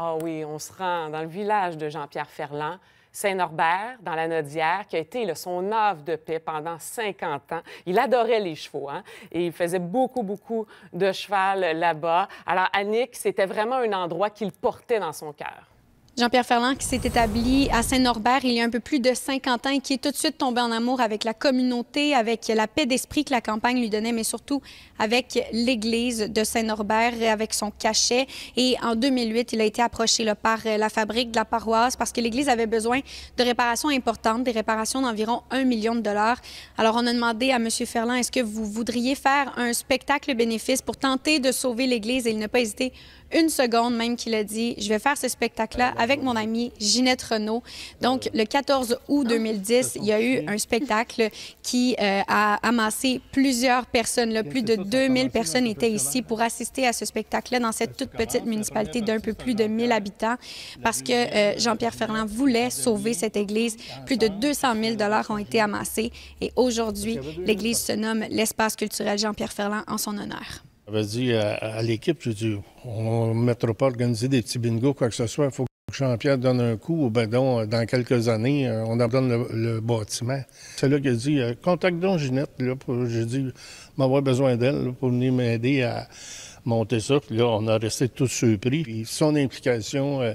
Ah oui, on se rend dans le village de Jean-Pierre Ferland. Saint-Norbert, dans la Nodière, qui a été son œuvre de paix pendant 50 ans. Il adorait les chevaux, hein, et il faisait beaucoup, beaucoup de cheval là-bas. Alors, Annick, c'était vraiment un endroit qu'il portait dans son cœur. Jean-Pierre Ferland, qui s'est établi à Saint-Norbert il y a un peu plus de 50 ans qui est tout de suite tombé en amour avec la communauté, avec la paix d'esprit que la campagne lui donnait, mais surtout avec l'église de Saint-Norbert, et avec son cachet. Et en 2008, il a été approché par la fabrique de la paroisse parce que l'église avait besoin de réparations importantes, des réparations d'environ un million de dollars. Alors, on a demandé à M. Ferland, est-ce que vous voudriez faire un spectacle bénéfice pour tenter de sauver l'église? Et il n'a pas hésité une seconde même qu'il a dit Je vais faire ce spectacle-là avec mon amie Ginette Renault. Donc, le 14 août 2010, ah, il y a eu un spectacle qui euh, a amassé plusieurs personnes. Là. Plus de 2000 personnes étaient ici hein. pour assister à ce spectacle-là dans cette toute petite municipalité d'un peu plus de 1000 habitants parce que euh, Jean-Pierre Ferland voulait sauver cette église. Plus de 200 000 ont été amassés et aujourd'hui, l'église se nomme l'Espace culturel Jean-Pierre Ferland en son honneur. J'avais dit à, l'équipe, j'ai dit, on ne mettra pas à organiser des petits bingos, quoi que ce soit. Il faut que Jean-Pierre donne un coup ben Dans quelques années, euh, on abandonne le, bâtiment. C'est là qu'il a dit, euh, contacte donc Ginette. J'ai dit, m'avoir besoin d'elle pour venir m'aider à monter ça. Puis là, on a resté tous surpris. Puis son implication euh,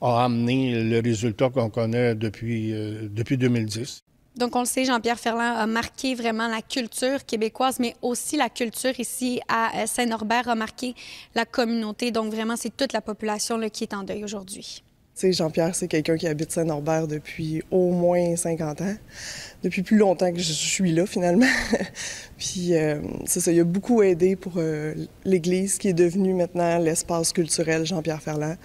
a amené le résultat qu'on connaît depuis, depuis 2010. Donc, on le sait, Jean-Pierre Ferland a marqué vraiment la culture québécoise, mais aussi la culture ici à euh, Saint-Norbert a marqué la communauté. Donc, vraiment, c'est toute la population là, qui est en deuil aujourd'hui sais, Jean-Pierre, c'est quelqu'un qui habite Saint-Norbert depuis au moins 50 ans, depuis plus longtemps que je suis là finalement. Puis euh, c'est ça, il a beaucoup aidé pour euh, l'église qui est devenue maintenant l'espace culturel Jean-Pierre Ferland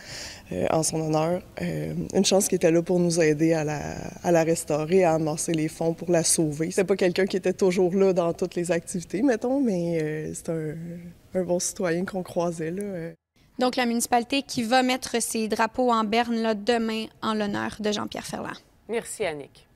euh, en son honneur. une chance qui était là pour nous aider à la, à la restaurer, à amorcer les fonds pour la sauver. C'est pas quelqu'un qui était toujours là dans toutes les activités, mettons, mais c'est un, un, bon citoyen qu'on croisait là. Donc, la municipalité qui va mettre ses drapeaux en berne là, demain en l'honneur de Jean-Pierre Ferland. Merci, Annick.